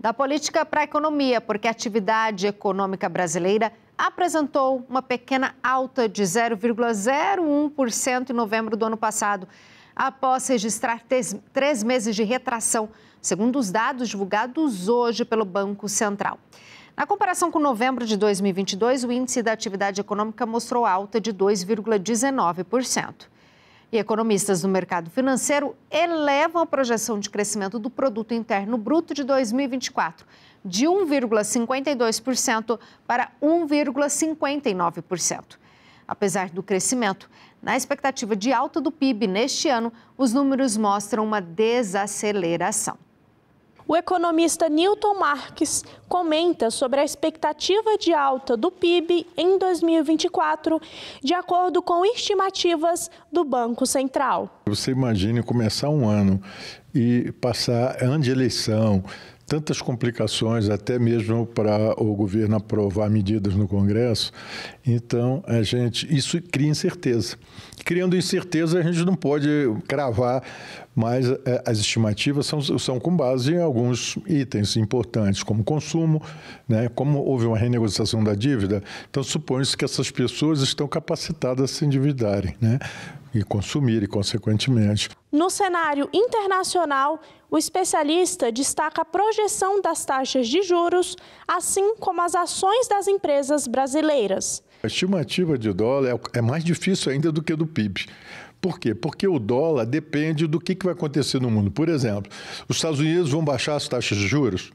Da política para a economia, porque a atividade econômica brasileira apresentou uma pequena alta de 0,01% em novembro do ano passado, após registrar três meses de retração, segundo os dados divulgados hoje pelo Banco Central. Na comparação com novembro de 2022, o índice da atividade econômica mostrou alta de 2,19%. E economistas do mercado financeiro elevam a projeção de crescimento do produto interno bruto de 2024 de 1,52% para 1,59%. Apesar do crescimento, na expectativa de alta do PIB neste ano, os números mostram uma desaceleração. O economista Newton Marques comenta sobre a expectativa de alta do PIB em 2024, de acordo com estimativas do Banco Central. Você imagine começar um ano e passar antes de eleição, tantas complicações, até mesmo para o governo aprovar medidas no Congresso. Então, a gente isso cria incerteza. Criando incerteza, a gente não pode cravar, mas é, as estimativas são, são com base em alguns itens importantes, como consumo, né? como houve uma renegociação da dívida. Então, supõe-se que essas pessoas estão capacitadas a se endividarem. Né? e consumir, e consequentemente. No cenário internacional, o especialista destaca a projeção das taxas de juros, assim como as ações das empresas brasileiras. A estimativa de dólar é, é mais difícil ainda do que do PIB. Por quê? Porque o dólar depende do que vai acontecer no mundo. Por exemplo, os Estados Unidos vão baixar as taxas de juros?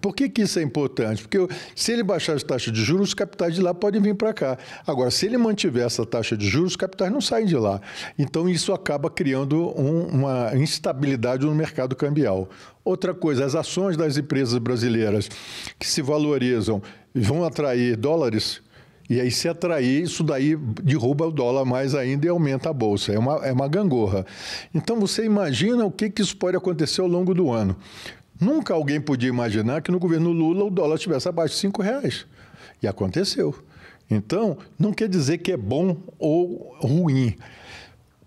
Por que, que isso é importante? Porque se ele baixar as taxas de juros, os capitais de lá podem vir para cá. Agora, se ele mantiver essa taxa de juros, os capitais não saem de lá. Então, isso acaba criando um, uma instabilidade no mercado cambial. Outra coisa, as ações das empresas brasileiras que se valorizam vão atrair dólares. E aí, se atrair, isso daí derruba o dólar mais ainda e aumenta a bolsa. É uma, é uma gangorra. Então, você imagina o que, que isso pode acontecer ao longo do ano. Nunca alguém podia imaginar que no governo Lula o dólar estivesse abaixo de 5 reais. E aconteceu. Então, não quer dizer que é bom ou ruim.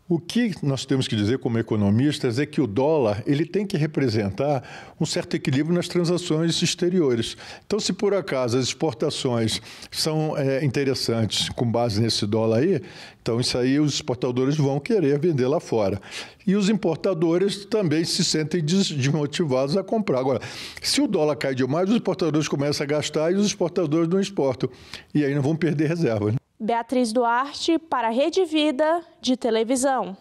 O que nós temos que dizer como economistas é que o dólar ele tem que representar um certo equilíbrio nas transações exteriores. Então, se por acaso as exportações são é, interessantes com base nesse dólar aí, então isso aí os exportadores vão querer vender lá fora. E os importadores também se sentem desmotivados a comprar. Agora, se o dólar cai demais, os importadores começam a gastar e os exportadores não exportam. E aí não vão perder reserva. Né? Beatriz Duarte, para a Rede Vida de Televisão.